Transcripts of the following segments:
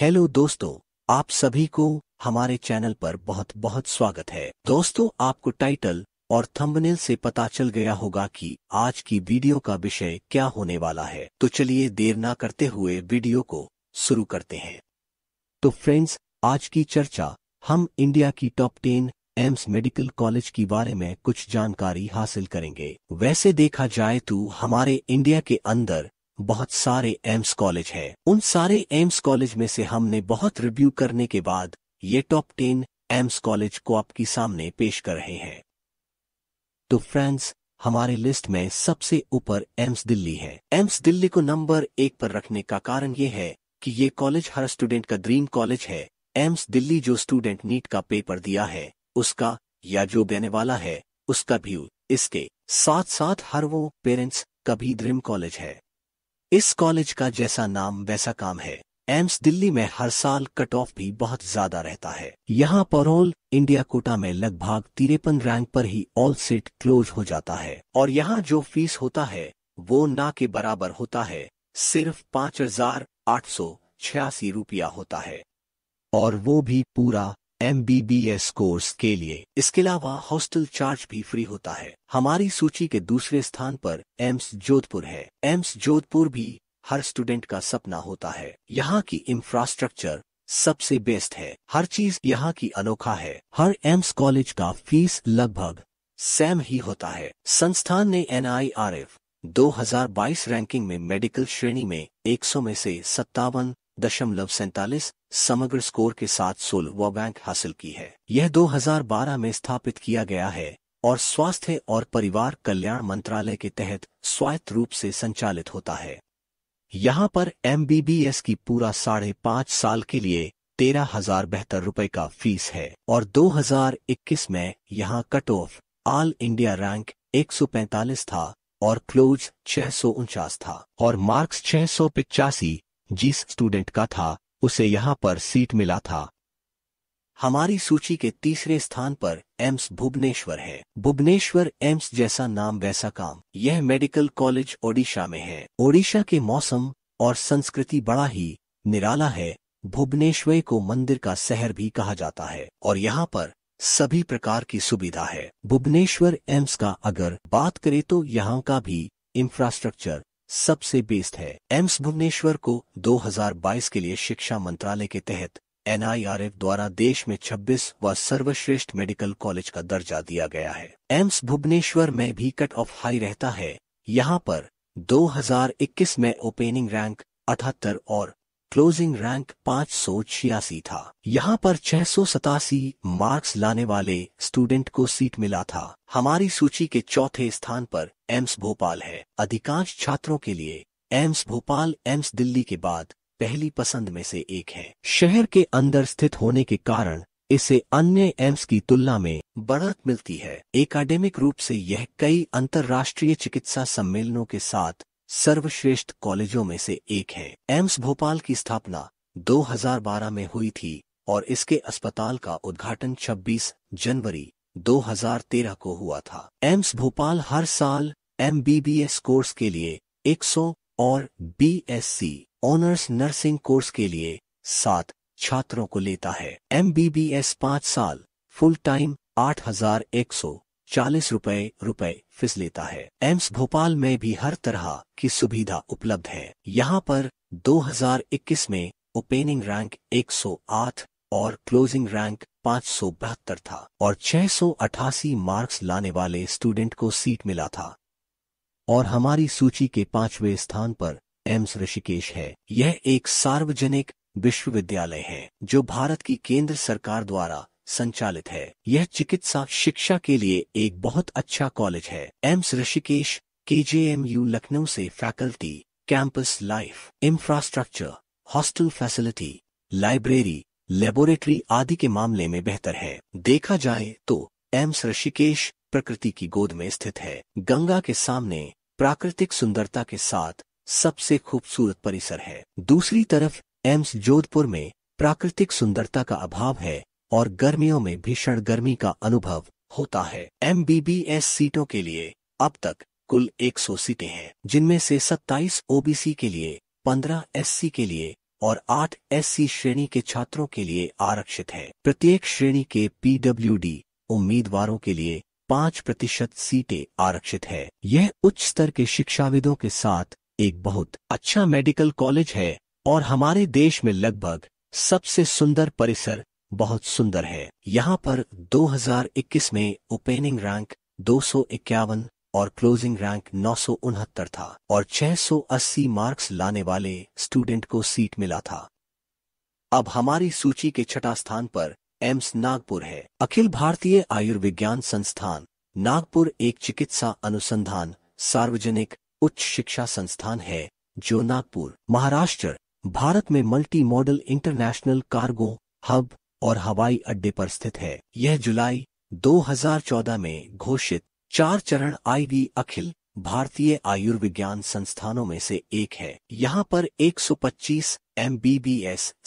Hello दोस्तों आप सभी को हमारे चैनल पर बहुत बहुत स्वागत है दोस्तों आपको टाइटल और थंबनेल से पता चल गया होगा कि आज की वीडियो का विषय क्या होने वाला है तो चलिए देर ना करते हुए वीडियो को शुरू करते हैं तो फ्रेंड्स आज की चर्चा हम इंडिया की top ten AIIMS medical college के बारे में कुछ जानकारी हासिल करेंगे वैसे देखा जाए तो हमारे इंडिया के अंदर बहुत सारे एम्स कॉलेज हैं। उन सारे एम्स कॉलेज में से हमने बहुत रिव्यू करने के बाद ये टॉप टेन एम्स कॉलेज को आपके सामने पेश कर रहे हैं तो फ्रेंड्स हमारे लिस्ट में सबसे ऊपर एम्स दिल्ली है एम्स दिल्ली को नंबर एक पर रखने का कारण ये है कि ये कॉलेज हर स्टूडेंट का ड्रीम कॉलेज है एम्स दिल्ली जो स्टूडेंट नीट का पेपर दिया है उसका या जो देने वाला है उसका व्यू इसके साथ साथ हर वो पेरेंट्स का भी ड्रीम कॉलेज है इस कॉलेज का जैसा नाम वैसा काम है एम्स दिल्ली में हर साल कट ऑफ भी बहुत ज्यादा रहता है यहाँ परोल इंडिया कोटा में लगभग तिरपन रैंक पर ही ऑल सेट क्लोज हो जाता है और यहाँ जो फीस होता है वो ना के बराबर होता है सिर्फ पाँच हजार आठ सौ छियासी रुपया होता है और वो भी पूरा एस कोर्स के लिए इसके अलावा हॉस्टल चार्ज भी फ्री होता है हमारी सूची के दूसरे स्थान पर एम्स जोधपुर है एम्स जोधपुर भी हर स्टूडेंट का सपना होता है यहाँ की इंफ्रास्ट्रक्चर सबसे बेस्ट है हर चीज यहाँ की अनोखा है हर एम्स कॉलेज का फीस लगभग सेम ही होता है संस्थान ने एन 2022 रैंकिंग में मेडिकल श्रेणी में 100 में से सत्तावन दशमलव सैतालीस समग्र स्कोर के साथ सोल व बैंक हासिल की है यह 2012 में स्थापित किया गया है और स्वास्थ्य और परिवार कल्याण मंत्रालय के तहत स्वायत्त रूप से संचालित होता है यहाँ पर एमबीबीएस की पूरा साढ़े पाँच साल के लिए तेरह हजार बेहतर रुपए का फीस है और 2021 में यहाँ cut off all India rank 145 था और क्लोज छह था और मार्क्स छह जिस स्टूडेंट का था उसे यहां पर सीट मिला था हमारी सूची के तीसरे स्थान पर एम्स भुवनेश्वर है भुवनेश्वर एम्स जैसा नाम वैसा काम यह मेडिकल कॉलेज ओडिशा में है ओडिशा के मौसम और संस्कृति बड़ा ही निराला है भुवनेश्वर को मंदिर का शहर भी कहा जाता है और यहाँ पर सभी प्रकार की सुविधा है भुवनेश्वर एम्स का अगर बात करें तो यहाँ का भी इंफ्रास्ट्रक्चर सबसे बेस्ट है एम्स भुवनेश्वर को 2022 के लिए शिक्षा मंत्रालय के तहत एनआईआरएफ द्वारा देश में 26 व सर्वश्रेष्ठ मेडिकल कॉलेज का दर्जा दिया गया है एम्स भुवनेश्वर में भी कट ऑफ हाई रहता है यहाँ पर 2021 में ओपनिंग रैंक अठहत्तर और क्लोजिंग रैंक पाँच सौ छियासी था यहाँ पर छह सौ सतासी मार्क्स लाने वाले स्टूडेंट को सीट मिला था हमारी सूची के चौथे स्थान पर एम्स भोपाल है अधिकांश छात्रों के लिए एम्स भोपाल एम्स दिल्ली के बाद पहली पसंद में से एक है शहर के अंदर स्थित होने के कारण इसे अन्य एम्स की तुलना में बढ़त मिलती है एकेडमिक रूप से यह कई अंतर्राष्ट्रीय चिकित्सा सम्मेलनों के साथ सर्वश्रेष्ठ कॉलेजों में से एक है एम्स भोपाल की स्थापना 2012 में हुई थी और इसके अस्पताल का उद्घाटन 26 जनवरी 2013 को हुआ था एम्स भोपाल हर साल एम कोर्स के लिए 100 और B S C honours nursing course के लिए सात छात्रों को लेता है एम बी बी एस पाँच साल फुल टाइम आठ हजार एक सौ चालीस रूपए रूपए फीस लेता है एम्स भोपाल में भी हर तरह की सुविधा उपलब्ध है यहाँ पर 2021 में ओपनिंग रैंक 108 और क्लोजिंग रैंक पाँच था और छह मार्क्स लाने वाले स्टूडेंट को सीट मिला था और हमारी सूची के पांचवें स्थान पर एम्स ऋषिकेश है यह एक सार्वजनिक विश्वविद्यालय है जो भारत की केंद्र सरकार द्वारा संचालित है यह चिकित्सा शिक्षा के लिए एक बहुत अच्छा कॉलेज है एम्स ऋषिकेश केजेएमयू लखनऊ से faculty campus life infrastructure hostel facility library laboratory आदि के मामले में बेहतर है देखा जाए तो एम्स ऋषिकेश प्रकृति की गोद में स्थित है गंगा के सामने प्राकृतिक सुंदरता के साथ सबसे खूबसूरत परिसर है दूसरी तरफ एम्स जोधपुर में प्राकृतिक सुंदरता का अभाव है और गर्मियों में भीषण गर्मी का अनुभव होता है एम सीटों के लिए अब तक कुल 100 सीटें हैं जिनमें से 27 ओबीसी के लिए 15 एससी के लिए और आठ एस श्रेणी के छात्रों के लिए आरक्षित है प्रत्येक श्रेणी के पीडब्ल्यू उम्मीदवारों के लिए पाँच प्रतिशत सीटें आरक्षित है यह उच्च स्तर के शिक्षाविदों के साथ एक बहुत अच्छा मेडिकल कॉलेज है और हमारे देश में लगभग सबसे सुंदर परिसर बहुत सुंदर है यहाँ पर 2021 में ओपनिंग रैंक दो और क्लोजिंग रैंक नौ था और 680 मार्क्स लाने वाले स्टूडेंट को सीट मिला था अब हमारी सूची के छठा स्थान पर एम्स नागपुर है अखिल भारतीय आयुर्विज्ञान संस्थान नागपुर एक चिकित्सा अनुसंधान सार्वजनिक उच्च शिक्षा संस्थान है जो नागपुर महाराष्ट्र भारत में multi model international cargo hub और हवाई अड्डे पर स्थित है यह जुलाई 2014 में घोषित चार चरण आईवी अखिल भारतीय आयुर्विज्ञान संस्थानों में से एक है यहाँ पर 125 पच्चीस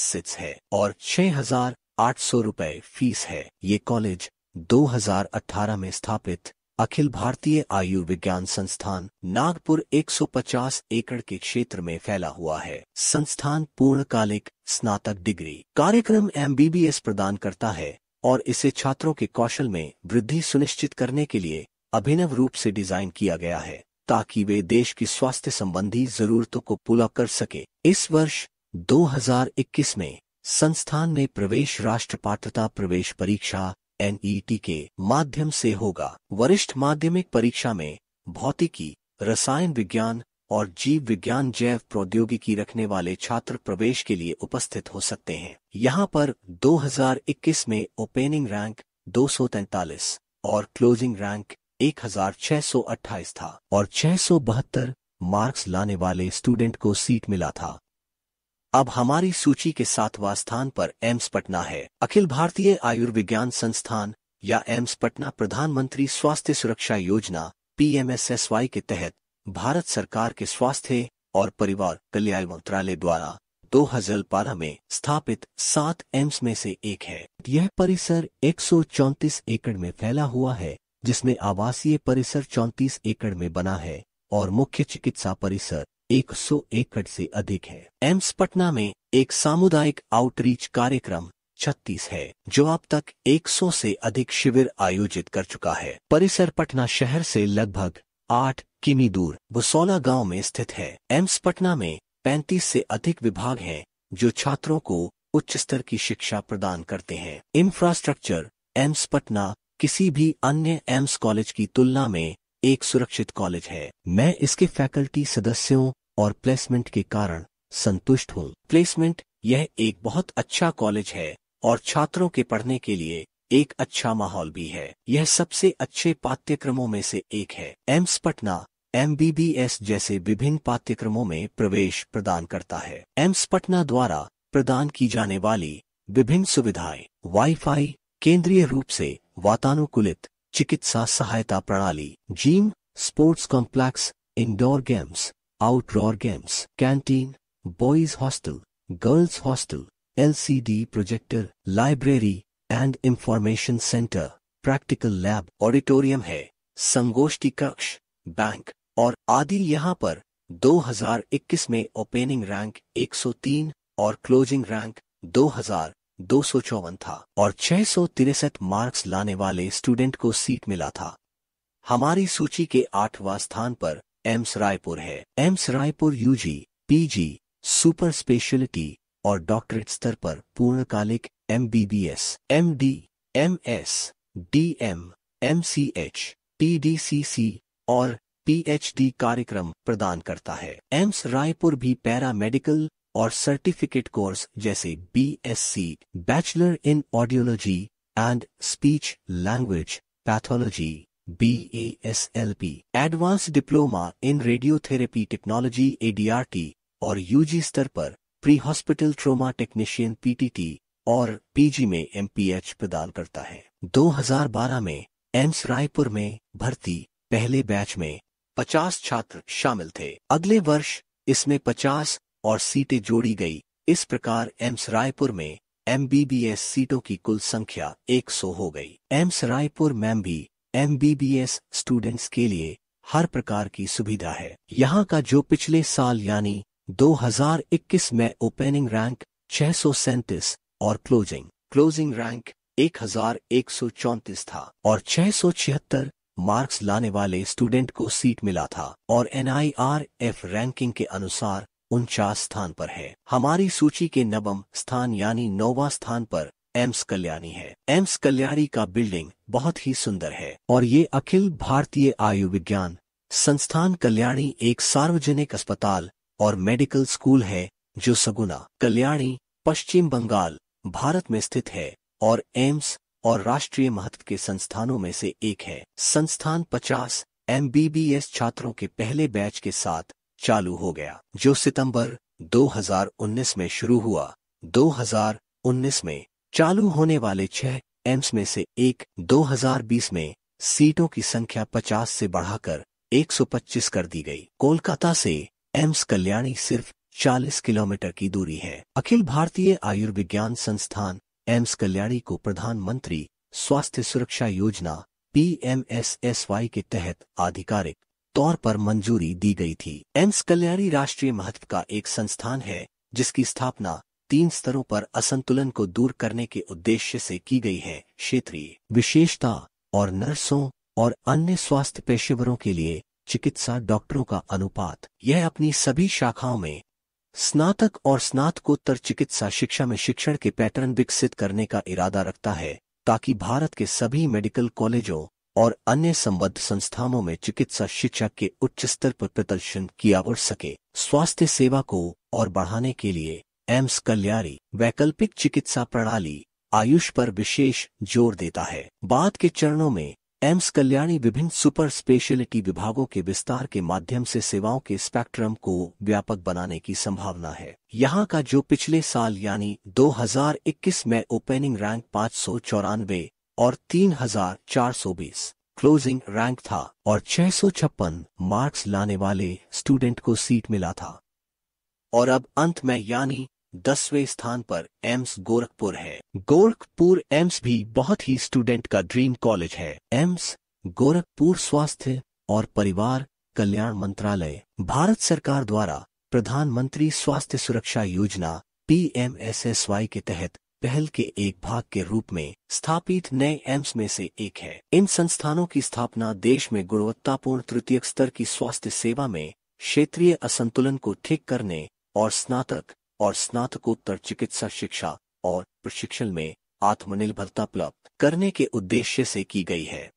सिट्स है और 6,800 रुपए फीस है ये कॉलेज 2018 में स्थापित अखिल भारतीय आयुर्विज्ञान संस्थान नागपुर 150 एकड़ के क्षेत्र में फैला हुआ है संस्थान पूर्णकालिक स्नातक डिग्री कार्यक्रम एमबीबीएस प्रदान करता है और इसे छात्रों के कौशल में वृद्धि सुनिश्चित करने के लिए अभिनव रूप से डिजाइन किया गया है ताकि वे देश की स्वास्थ्य संबंधी जरूरतों को पूरा कर सके इस वर्ष 2021 में संस्थान में प्रवेश राष्ट्र पात्रता प्रवेश परीक्षा एनईटी e के माध्यम से होगा वरिष्ठ माध्यमिक परीक्षा में भौतिकी रसायन विज्ञान और जीव विज्ञान जैव प्रौद्योगिकी रखने वाले छात्र प्रवेश के लिए उपस्थित हो सकते हैं यहाँ पर 2021 में ओपनिंग रैंक दो और क्लोजिंग रैंक 1628 था और छह मार्क्स लाने वाले स्टूडेंट को सीट मिला था अब हमारी सूची के सातवां स्थान पर एम्स पटना है अखिल भारतीय आयुर्विज्ञान संस्थान या एम्स पटना प्रधानमंत्री स्वास्थ्य सुरक्षा योजना पीएमएसएसवाई के तहत भारत सरकार के स्वास्थ्य और परिवार कल्याण मंत्रालय द्वारा 2012 में स्थापित सात एम्स में से एक है यह परिसर एक एकड़ में फैला हुआ है जिसमें आवासीय परिसर 34 एकड़ में बना है और मुख्य चिकित्सा परिसर 100 एकड़ से अधिक है एम्स पटना में एक सामुदायिक आउटरीच कार्यक्रम छत्तीस है जो अब तक 100 से अधिक शिविर आयोजित कर चुका है परिसर पटना शहर से लगभग आठ किमी दूर बसौला गांव में स्थित है एम्स पटना में 35 से अधिक विभाग हैं जो छात्रों को उच्च स्तर की शिक्षा प्रदान करते हैं इंफ्रास्ट्रक्चर एम्स पटना किसी भी अन्य एम्स कॉलेज की तुलना में एक सुरक्षित कॉलेज है मैं इसके फैकल्टी सदस्यों और प्लेसमेंट के कारण संतुष्ट हूँ प्लेसमेंट यह एक बहुत अच्छा कॉलेज है और छात्रों के पढ़ने के लिए एक अच्छा माहौल भी है यह सबसे अच्छे पाठ्यक्रमों में से एक है एम्स पटना एम जैसे विभिन्न पाठ्यक्रमों में प्रवेश प्रदान करता है एम्स पटना द्वारा प्रदान की जाने वाली विभिन्न सुविधाएं वाईफाई केंद्रीय रूप से वातानुकूलित चिकित्सा सहायता प्रणाली gym sports complex indoor games outdoor games canteen boys hostel girls hostel LCD projector library and information centre practical lab auditorium है संगोष्ठी कक्ष बैंक और आदि यहाँ पर 2021 में ओपनिंग रैंक 103 और क्लोजिंग रैंक दो सौ चौवन था और छह सौ तिरसठ मार्क्स लाने वाले स्टूडेंट को सीट मिला था हमारी सूची के आठवां स्थान पर एम्स रायपुर है AIIMS Raipur UG PG super speciality और डॉक्टरेट स्तर पर पूर्णकालिक M B B S M D M S D M M C H D C C और पीएचडी कार्यक्रम प्रदान करता है एम्स रायपुर भी पैरा मेडिकल और सर्टिफिकेट कोर्स जैसे BSc bachelor in audiology and speech language pathology B S L P advance diploma in radiotherapy technology ADRT और UG स्तर पर pre hospital trauma technician PTT और पीजी में एमपीएच प्रदान करता है 2012 में एम्स रायपुर में भर्ती पहले बैच में 50 छात्र शामिल थे अगले वर्ष इसमें 50 और सीटें जोड़ी गई इस प्रकार एम्स रायपुर में एमबीबीएस सीटों की कुल संख्या 100 हो गई एम्स रायपुर में भी एमबीबीएस स्टूडेंट्स के लिए हर प्रकार की सुविधा है यहाँ का जो पिछले साल यानी 2021 में ओपनिंग रैंक छह और क्लोजिंग क्लोजिंग रैंक एक था और छह मार्क्स लाने वाले स्टूडेंट को सीट मिला था और एनआईआरएफ रैंकिंग के अनुसार उनचास स्थान पर है हमारी सूची के नवम स्थान यानी नौवा स्थान पर एम्स कल्याणी है एम्स कल्याणी का बिल्डिंग बहुत ही सुंदर है और ये अखिल भारतीय आयुर्विज्ञान संस्थान कल्याणी एक सार्वजनिक अस्पताल और मेडिकल स्कूल है जो सगुना कल्याणी पश्चिम बंगाल भारत में स्थित है और एम्स और राष्ट्रीय महत्व के संस्थानों में से एक है संस्थान 50 एमबीबीएस छात्रों के पहले बैच के साथ चालू हो गया जो सितंबर 2019 में शुरू हुआ 2019 में चालू होने वाले छह एम्स में से एक 2020 में सीटों की संख्या 50 से बढ़ाकर 125 कर दी गई कोलकाता से एम्स कल्याणी सिर्फ 40 किलोमीटर की दूरी है अखिल भारतीय आयुर्विज्ञान संस्थान एम्स कल्याणी को प्रधानमंत्री स्वास्थ्य सुरक्षा योजना पी के तहत आधिकारिक तौर पर मंजूरी दी गई थी एम्स कल्याणी राष्ट्रीय महत्व का एक संस्थान है जिसकी स्थापना तीन स्तरों पर असंतुलन को दूर करने के उद्देश्य से की गई है क्षेत्रीय विशेषता और नर्सों और अन्य स्वास्थ्य पेशेवरों के लिए चिकित्सा डॉक्टरों का अनुपात यह अपनी सभी शाखाओं में स्नातक और स्नातकोत्तर चिकित्सा शिक्षा में शिक्षण के पैटर्न विकसित करने का इरादा रखता है ताकि भारत के सभी मेडिकल कॉलेजों और अन्य संबद्ध संस्थानों में चिकित्सा शिक्षा के उच्च स्तर पर प्रदर्शन किया बढ़ सके स्वास्थ्य सेवा को और बढ़ाने के लिए एम्स कल्याणी वैकल्पिक चिकित्सा प्रणाली आयुष पर विशेष जोर देता है बाद के चरणों में एम्स कल्याणी विभिन्न सुपर स्पेशलिटी विभागों के विस्तार के माध्यम से सेवाओं के स्पेक्ट्रम को व्यापक बनाने की संभावना है यहाँ का जो पिछले साल यानी 2021 में ओपनिंग रैंक पाँच सौ चौरानवे और 3420 क्लोजिंग रैंक था और छप्पन मार्क्स लाने वाले स्टूडेंट को सीट मिला था और अब अंत में यानी दसवें स्थान पर एम्स गोरखपुर है गोरखपुर एम्स भी बहुत ही स्टूडेंट का ड्रीम कॉलेज है एम्स गोरखपुर स्वास्थ्य और परिवार कल्याण मंत्रालय भारत सरकार द्वारा प्रधानमंत्री स्वास्थ्य सुरक्षा योजना पी के तहत पहल के एक भाग के रूप में स्थापित नए एम्स में से एक है इन संस्थानों की स्थापना देश में गुणवत्तापूर्ण तृतीय स्तर की स्वास्थ्य सेवा में क्षेत्रीय असंतुलन को ठीक करने और स्नातक और स्नातकोत्तर चिकित्सा शिक्षा और प्रशिक्षण में आत्मनिर्भरता प्राप्त करने के उद्देश्य से की गई है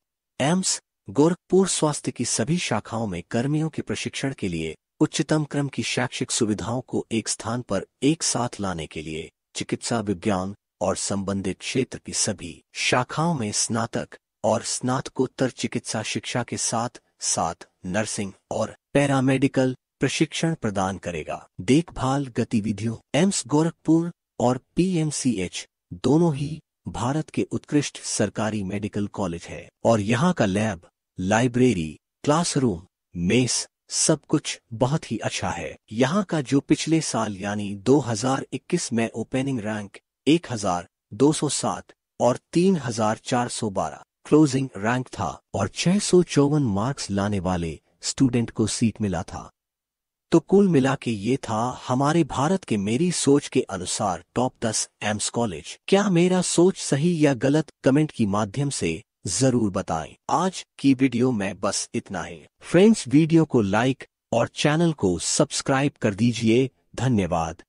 एम्स गोरखपुर स्वास्थ्य की सभी शाखाओं में कर्मियों के प्रशिक्षण के लिए उच्चतम क्रम की शैक्षिक सुविधाओं को एक स्थान पर एक साथ लाने के लिए चिकित्सा विज्ञान और संबंधित क्षेत्र की सभी शाखाओं में स्नातक और स्नातकोत्तर चिकित्सा शिक्षा के साथ साथ नर्सिंग और पैरामेडिकल प्रशिक्षण प्रदान करेगा देखभाल गतिविधियों एम्स गोरखपुर और पीएमसीएच दोनों ही भारत के उत्कृष्ट सरकारी मेडिकल कॉलेज है और यहाँ का लैब लाइब्रेरी क्लासरूम मेस सब कुछ बहुत ही अच्छा है यहाँ का जो पिछले साल यानी 2021 में ओपनिंग रैंक 1207 और 3412 क्लोजिंग रैंक था और छह मार्क्स लाने वाले स्टूडेंट को सीट मिला था तो कुल मिला के ये था हमारे भारत के मेरी सोच के अनुसार टॉप दस एम्स कॉलेज क्या मेरा सोच सही या गलत कमेंट की माध्यम से जरूर बताएं। आज की वीडियो में बस इतना ही फ्रेंड्स वीडियो को लाइक और चैनल को सब्सक्राइब कर दीजिए धन्यवाद